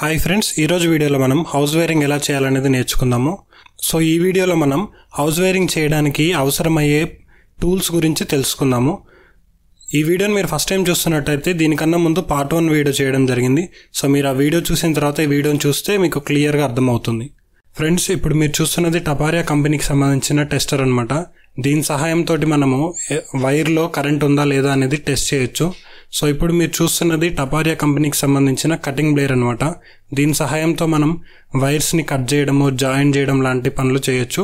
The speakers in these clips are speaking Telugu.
హాయ్ ఫ్రెండ్స్ ఈరోజు వీడియోలో మనం హౌస్ వైరింగ్ ఎలా చేయాలనేది నేర్చుకుందాము సో ఈ వీడియోలో మనం హౌస్ వైరింగ్ చేయడానికి అవసరమయ్యే టూల్స్ గురించి తెలుసుకుందాము ఈ వీడియోని మీరు ఫస్ట్ టైం చూస్తున్నట్టయితే దీనికన్నా ముందు పార్ట్ వన్ వీడియో చేయడం జరిగింది సో మీరు ఆ వీడియో చూసిన తర్వాత ఈ వీడియోని చూస్తే మీకు క్లియర్గా అర్థమవుతుంది ఫ్రెండ్స్ ఇప్పుడు మీరు చూస్తున్నది టపారియా కంపెనీకి సంబంధించిన టెస్టర్ అనమాట దీని సహాయంతో మనము వైర్లో కరెంట్ ఉందా లేదా అనేది టెస్ట్ చేయొచ్చు సో ఇప్పుడు మీరు చూస్తున్నది టపారియా కంపెనీకి సంబంధించిన కటింగ్ బ్లేర్ అనమాట దీని సహాయంతో మనం వైర్స్ని కట్ చేయడము జాయిన్ చేయడం లాంటి పనులు చేయొచ్చు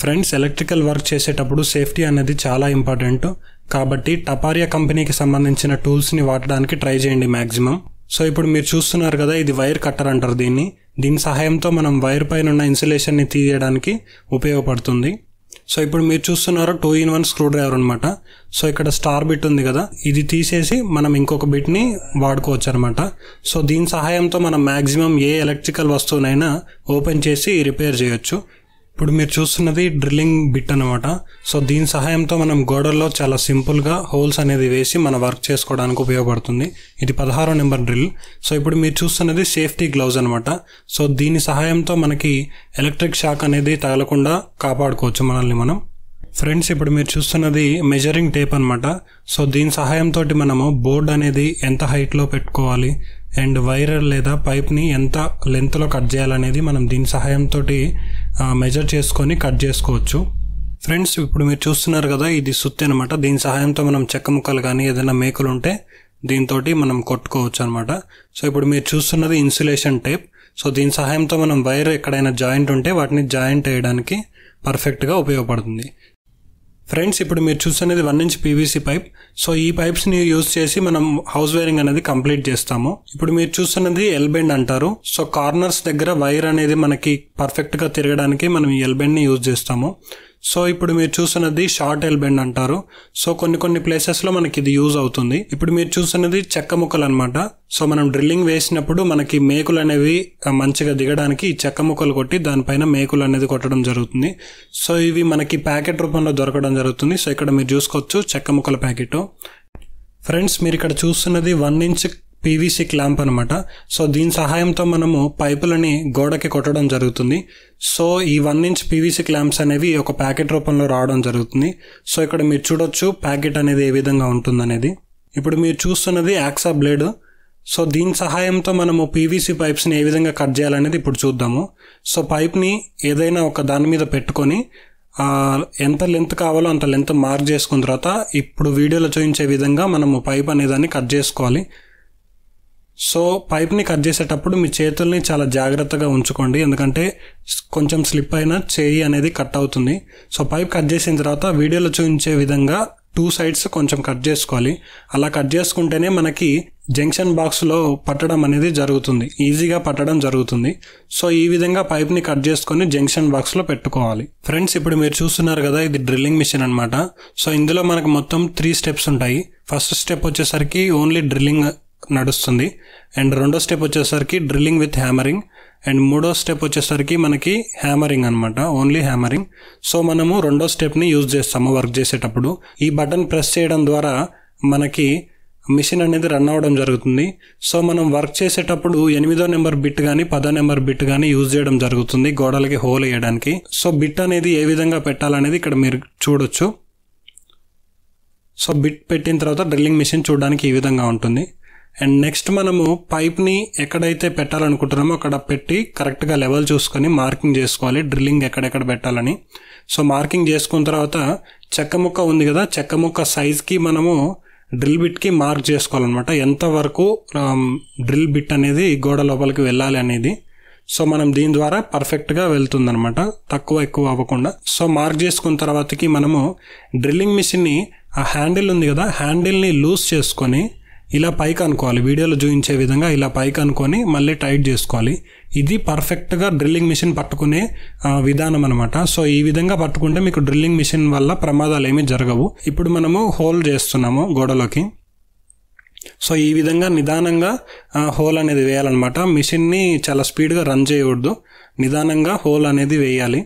ఫ్రెండ్స్ ఎలక్ట్రికల్ వర్క్ చేసేటప్పుడు సేఫ్టీ అనేది చాలా ఇంపార్టెంట్ కాబట్టి టపారియా కంపెనీకి సంబంధించిన టూల్స్ని వాడడానికి ట్రై చేయండి మ్యాక్సిమం సో ఇప్పుడు మీరు చూస్తున్నారు కదా ఇది వైర్ కట్టర్ అంటారు దీన్ని దీని సహాయంతో మనం వైర్ పైన ఉన్న ఇన్సులేషన్ని తీయడానికి ఉపయోగపడుతుంది సో ఇప్పుడు మీరు చూస్తున్నారు two in one screwdriver అనమాట సో ఇక్కడ స్టార్ బిట్ ఉంది కదా ఇది తీసేసి మనం ఇంకొక బిట్ని వాడుకోవచ్చు అనమాట సో దీని సహాయంతో మనం మ్యాక్సిమం ఏ ఎలక్ట్రికల్ వస్తువునైనా ఓపెన్ చేసి రిపేర్ చేయొచ్చు ఇప్పుడు మీరు చూస్తున్నది డ్రిల్లింగ్ బిట్ అనమాట సో దీని సహాయంతో మనం గోడల్లో చాలా సింపుల్గా హోల్స్ అనేది వేసి మన వర్క్ చేసుకోవడానికి ఉపయోగపడుతుంది ఇది పదహారో నెంబర్ డ్రిల్ సో ఇప్పుడు మీరు చూస్తున్నది సేఫ్టీ గ్లౌజ్ అనమాట సో దీని సహాయంతో మనకి ఎలక్ట్రిక్ షాక్ అనేది తగలకుండా కాపాడుకోవచ్చు మనల్ని మనం ఫ్రెండ్స్ ఇప్పుడు మీరు చూస్తున్నది మెజరింగ్ టేప్ అనమాట సో దీని సహాయంతో మనము బోర్డ్ అనేది ఎంత హైట్లో పెట్టుకోవాలి అండ్ వైర్ లేదా పైప్ని ఎంత లెంత్లో కట్ చేయాలనేది మనం దీని సహాయంతో మెజర్ చేసుకొని కట్ చేసుకోవచ్చు ఫ్రెండ్స్ ఇప్పుడు మీరు చూస్తున్నారు కదా ఇది సుత్తి అనమాట దీని సహాయంతో మనం చెక్క ముక్కలు కానీ ఏదైనా మేకలు ఉంటే దీంతో మనం కొట్టుకోవచ్చు అనమాట సో ఇప్పుడు మీరు చూస్తున్నది ఇన్సులేషన్ టైప్ సో దీని సహాయంతో మనం వైర్ ఎక్కడైనా జాయింట్ ఉంటే వాటిని జాయింట్ వేయడానికి పర్ఫెక్ట్గా ఉపయోగపడుతుంది ఫ్రెండ్స్ ఇప్పుడు మీరు చూస్తున్నది one inch PVC pipe so ఈ పైప్స్ని యూజ్ చేసి మనం హౌస్ వైరింగ్ అనేది కంప్లీట్ చేస్తాము ఇప్పుడు మీరు చూస్తున్నది ఎల్బెండ్ అంటారు సో కార్నర్స్ దగ్గర వైర్ అనేది మనకి పర్ఫెక్ట్గా తిరగడానికి మనం ఈ ఎల్బెండ్ని యూజ్ చేస్తాము సో ఇప్పుడు మీరు చూస్తున్నది షార్ట్ ఎల్బెండ్ బెండ్ అంటారు సో కొన్ని కొన్ని ప్లేసెస్లో మనకి ఇది యూజ్ అవుతుంది ఇప్పుడు మీరు చూస్తున్నది చెక్క ముక్కలు అనమాట సో మనం డ్రిల్లింగ్ వేసినప్పుడు మనకి మేకులు అనేవి మంచిగా దిగడానికి ఈ చెక్క ముక్కలు కొట్టి దానిపైన మేకులు అనేది కొట్టడం జరుగుతుంది సో ఇవి మనకి ప్యాకెట్ రూపంలో దొరకడం జరుగుతుంది సో ఇక్కడ మీరు చూసుకోవచ్చు చెక్క ముక్కల ప్యాకెట్ ఫ్రెండ్స్ మీరు ఇక్కడ చూస్తున్నది వన్ ఇంచ్ పీవీసీ క్లాంప్ అనమాట సో దీని సహాయంతో మనము పైపులని గోడకి కొట్టడం జరుగుతుంది సో ఈ వన్ ఇంచ్ పీవీసీ క్లాంప్స్ అనేవి ఒక ప్యాకెట్ రూపంలో రావడం జరుగుతుంది సో ఇక్కడ మీరు చూడొచ్చు ప్యాకెట్ అనేది ఏ విధంగా ఉంటుందనేది ఇప్పుడు మీరు చూస్తున్నది యాక్సా బ్లేడ్ సో దీని సహాయంతో మనము పీవీసీ పైప్స్ని ఏ విధంగా కట్ చేయాలనేది ఇప్పుడు చూద్దాము సో పైప్ని ఏదైనా ఒక దాని మీద పెట్టుకొని ఎంత లెంత్ కావాలో అంత లెంత్ మార్క్ చేసుకున్న తర్వాత ఇప్పుడు వీడియోలో చూపించే విధంగా మనము పైప్ అనేదాన్ని కట్ చేసుకోవాలి సో పైప్ని కట్ చేసేటప్పుడు మీ చేతుల్ని చాలా జాగ్రత్తగా ఉంచుకోండి ఎందుకంటే కొంచెం స్లిప్ అయినా చేయి అనేది కట్ అవుతుంది సో పైప్ కట్ చేసిన తర్వాత వీడియోలో చూపించే విధంగా టూ సైడ్స్ కొంచెం కట్ చేసుకోవాలి అలా కట్ చేసుకుంటేనే మనకి జంక్షన్ బాక్స్లో పట్టడం అనేది జరుగుతుంది ఈజీగా పట్టడం జరుగుతుంది సో ఈ విధంగా పైప్ని కట్ చేసుకొని జంక్షన్ బాక్స్లో పెట్టుకోవాలి ఫ్రెండ్స్ ఇప్పుడు మీరు చూస్తున్నారు కదా ఇది డ్రిల్లింగ్ మిషన్ అనమాట సో ఇందులో మనకు మొత్తం త్రీ స్టెప్స్ ఉంటాయి ఫస్ట్ స్టెప్ వచ్చేసరికి ఓన్లీ డ్రిల్లింగ్ నడుస్తుంది అండ్ రెండో స్టెప్ వచ్చేసరికి డ్రిల్లింగ్ విత్ హ్యామరింగ్ అండ్ మూడో స్టెప్ వచ్చేసరికి మనకి హ్యామరింగ్ అనమాట ఓన్లీ హ్యామరింగ్ సో మనము రెండో స్టెప్ని యూజ్ చేస్తాము వర్క్ చేసేటప్పుడు ఈ బటన్ ప్రెస్ చేయడం ద్వారా మనకి మిషన్ అనేది రన్ అవ్వడం జరుగుతుంది సో మనం వర్క్ చేసేటప్పుడు ఎనిమిదో నెంబర్ బిట్ కానీ పదో నెంబర్ బిట్ కానీ యూజ్ చేయడం జరుగుతుంది గోడలకి హోల్ వేయడానికి సో బిట్ అనేది ఏ విధంగా పెట్టాలనేది ఇక్కడ మీరు చూడొచ్చు సో బిట్ పెట్టిన తర్వాత డ్రిల్లింగ్ మిషన్ చూడడానికి ఈ విధంగా ఉంటుంది అండ్ నెక్స్ట్ మనము పైప్ని ఎక్కడైతే పెట్టాలనుకుంటున్నామో అక్కడ పెట్టి కరెక్ట్గా లెవెల్ చూసుకొని మార్కింగ్ చేసుకోవాలి డ్రిల్లింగ్ ఎక్కడెక్కడ పెట్టాలని సో మార్కింగ్ చేసుకున్న తర్వాత చెక్క ముక్క ఉంది కదా చెక్క ముక్క సైజ్కి మనము డ్రిల్ బిట్కి మార్క్ చేసుకోవాలన్నమాట ఎంతవరకు డ్రిల్ um, బిట్ అనేది గోడ లోపలికి వెళ్ళాలి అనేది సో మనం దీని ద్వారా పర్ఫెక్ట్గా వెళ్తుందనమాట తక్కువ ఎక్కువ అవ్వకుండా సో మార్క్ చేసుకున్న తర్వాతకి మనము డ్రిల్లింగ్ మిషన్ని ఆ హ్యాండిల్ ఉంది కదా హ్యాండిల్ని లూజ్ చేసుకొని ఇలా పైకి అనుకోవాలి వీడియోలో చూపించే విధంగా ఇలా పైకి అనుకొని మళ్ళీ టైట్ చేసుకోవాలి ఇది పర్ఫెక్ట్గా డ్రిల్లింగ్ మిషన్ పట్టుకునే విధానం అనమాట సో ఈ విధంగా పట్టుకుంటే మీకు డ్రిల్లింగ్ మిషన్ వల్ల ప్రమాదాలు ఏమీ జరగవు ఇప్పుడు మనము హోల్ చేస్తున్నాము గోడలోకి సో ఈ విధంగా నిదానంగా హోల్ అనేది వేయాలన్నమాట మిషన్ని చాలా స్పీడ్గా రన్ చేయకూడదు నిదానంగా హోల్ అనేది వేయాలి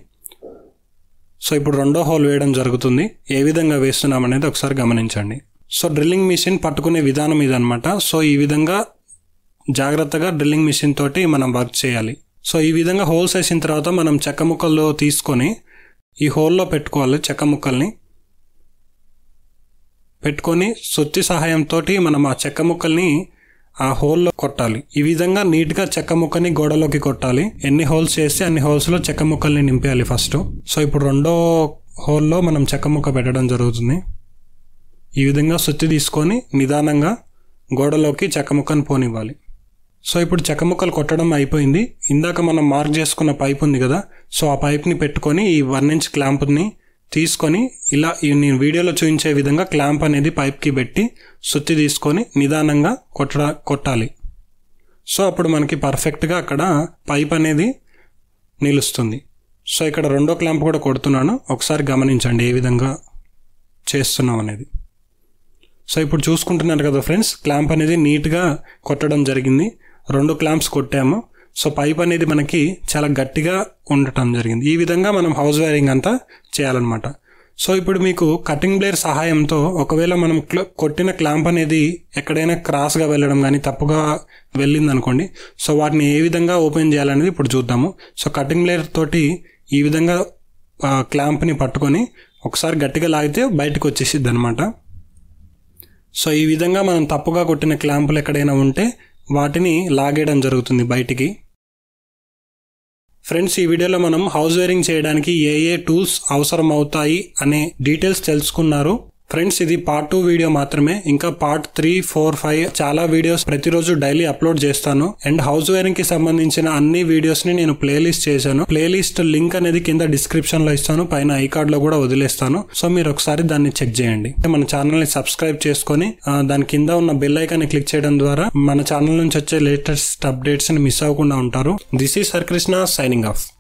సో ఇప్పుడు రెండో హోల్ వేయడం జరుగుతుంది ఏ విధంగా వేస్తున్నాం అనేది ఒకసారి గమనించండి సో డ్రిల్లింగ్ మిషన్ పట్టుకునే విధానం ఇది అనమాట సో ఈ విధంగా జాగ్రత్తగా డ్రిల్లింగ్ మిషన్ తోటి మనం వర్క్ చేయాలి సో ఈ విధంగా హోల్స్ వేసిన తర్వాత మనం చెక్క ముక్కల్లో తీసుకొని ఈ హోల్లో పెట్టుకోవాలి చెక్క ముక్కల్ని పెట్టుకొని సుత్తి సహాయంతో మనం ఆ చెక్క ముక్కల్ని ఆ హోల్లో కొట్టాలి ఈ విధంగా నీట్గా చెక్క ముక్కని గోడలోకి కొట్టాలి ఎన్ని హోల్స్ చేస్తే అన్ని హోల్స్లో చెక్క ముక్కల్ని నింపేయాలి ఫస్ట్ సో ఇప్పుడు రెండో హోల్లో మనం చెక్క ముక్క పెట్టడం జరుగుతుంది ఈ విధంగా సుత్తి తీసుకొని నిదానంగా గోడలోకి చెక్కముక్కను పోనివ్వాలి సో ఇప్పుడు చెక్కముక్కలు కొట్టడం అయిపోయింది ఇందాక మనం మార్క్ చేసుకున్న పైప్ ఉంది కదా సో ఆ పైప్ని పెట్టుకొని ఈ వన్ ఇంచ్ క్లాంప్ని తీసుకొని ఇలా నేను వీడియోలో చూపించే విధంగా క్లాంప్ అనేది పైప్కి పెట్టి సుత్తి తీసుకొని నిదానంగా కొట్టడా కొట్టాలి సో అప్పుడు మనకి పర్ఫెక్ట్గా అక్కడ పైప్ అనేది నిలుస్తుంది సో ఇక్కడ రెండో క్లాంప్ కూడా కొడుతున్నాను ఒకసారి గమనించండి ఏ విధంగా చేస్తున్నాం అనేది సో ఇప్పుడు చూసుకుంటున్నారు కదా ఫ్రెండ్స్ క్లాంప్ అనేది నీట్గా కొట్టడం జరిగింది రెండు క్లాంప్స్ కొట్టాము సో పైప్ అనేది మనకి చాలా గట్టిగా ఉండటం జరిగింది ఈ విధంగా మనం హౌస్ వైరింగ్ అంతా చేయాలన్నమాట సో ఇప్పుడు మీకు కటింగ్ బ్లేర్ సహాయంతో ఒకవేళ మనం కొట్టిన క్లాంప్ అనేది ఎక్కడైనా క్రాస్గా వెళ్ళడం కానీ తప్పుగా వెళ్ళింది అనుకోండి సో వాటిని ఏ విధంగా ఓపెన్ చేయాలనేది ఇప్పుడు చూద్దాము సో కటింగ్ బ్లేర్ తోటి ఈ విధంగా క్లాంప్ని పట్టుకొని ఒకసారి గట్టిగా లాగితే బయటకు వచ్చేసిద్ది అనమాట సో ఈ విధంగా మనం తప్పుగా కొట్టిన క్లాంపులు ఎక్కడైనా ఉంటే వాటిని లాగేయడం జరుగుతుంది బయటికి ఫ్రెండ్స్ ఈ వీడియోలో మనం హౌస్ వైరింగ్ చేయడానికి ఏ ఏ టూల్స్ అవసరం అవుతాయి అనే డీటెయిల్స్ తెలుసుకున్నారు ఫ్రెండ్స్ ఇది పార్ట్ టూ వీడియో మాత్రమే ఇంకా పార్ట్ త్రీ ఫోర్ ఫైవ్ చాలా వీడియోస్ ప్రతిరోజు డైలీ అప్లోడ్ చేస్తాను అండ్ హౌస్ వేరింగ్ కి సంబంధించిన అన్ని వీడియోస్ ని నేను ప్లేలిస్ట్ చేశాను ప్లేలిస్ట్ లింక్ అనేది కింద డిస్క్రిప్షన్ లో ఇస్తాను పైన ఐ కార్డ్ లో కూడా వదిలేస్తాను సో మీరు ఒకసారి దాన్ని చెక్ చేయండి మన ఛానల్ ని సబ్స్క్రైబ్ చేసుకుని దాని కింద ఉన్న బెల్ ఐకాన్ క్లిక్ చేయడం ద్వారా మన ఛానల్ నుంచి వచ్చే లేటెస్ట్ అప్డేట్స్ ని మిస్ అవ్వకుండా ఉంటారు this is Harikrishna signing of